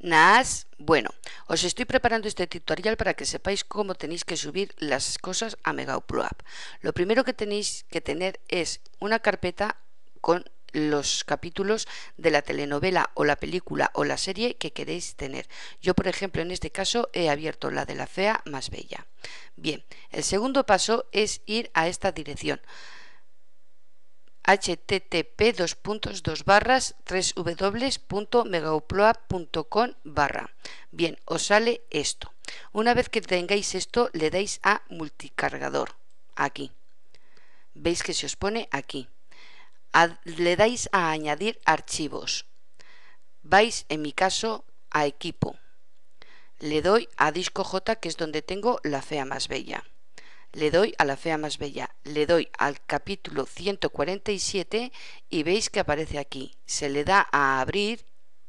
NAS. Bueno, os estoy preparando este tutorial para que sepáis cómo tenéis que subir las cosas a Pro App. Lo primero que tenéis que tener es una carpeta con los capítulos de la telenovela o la película o la serie que queréis tener. Yo, por ejemplo, en este caso he abierto la de la fea más bella. Bien, el segundo paso es ir a esta dirección http 2.2 puntos barras barra. Bien, os sale esto. Una vez que tengáis esto, le dais a multicargador, aquí. Veis que se os pone aquí. le dais a añadir archivos. Vais, en mi caso, a equipo. Le doy a disco J, que es donde tengo la fea más bella le doy a la fea más bella, le doy al capítulo 147 y veis que aparece aquí. Se le da a abrir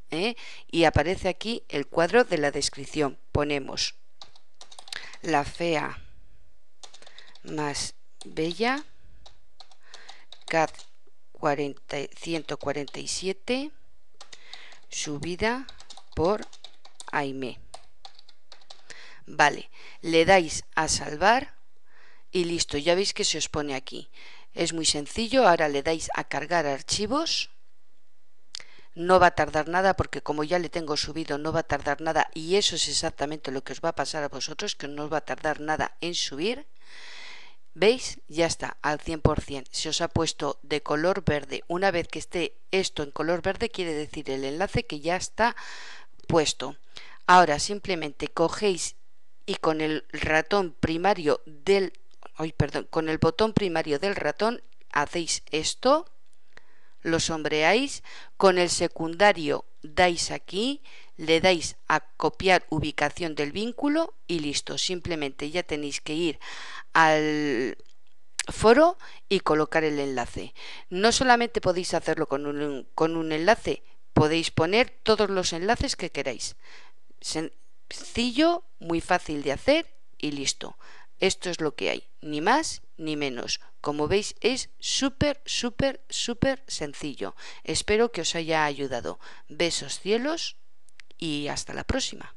¿eh? y aparece aquí el cuadro de la descripción. Ponemos la fea más bella, CAT 147, subida por Aime. Vale, le dais a salvar y listo, ya veis que se os pone aquí. Es muy sencillo, ahora le dais a cargar archivos. No va a tardar nada porque como ya le tengo subido no va a tardar nada y eso es exactamente lo que os va a pasar a vosotros, que no os va a tardar nada en subir. ¿Veis? Ya está, al 100%. Se os ha puesto de color verde. Una vez que esté esto en color verde quiere decir el enlace que ya está puesto. Ahora simplemente cogéis y con el ratón primario del perdón, con el botón primario del ratón hacéis esto, lo sombreáis, con el secundario dais aquí, le dais a copiar ubicación del vínculo y listo, simplemente ya tenéis que ir al foro y colocar el enlace. No solamente podéis hacerlo con un, con un enlace, podéis poner todos los enlaces que queráis. Sencillo, muy fácil de hacer y listo. Esto es lo que hay, ni más ni menos. Como veis es súper, súper, súper sencillo. Espero que os haya ayudado. Besos cielos y hasta la próxima.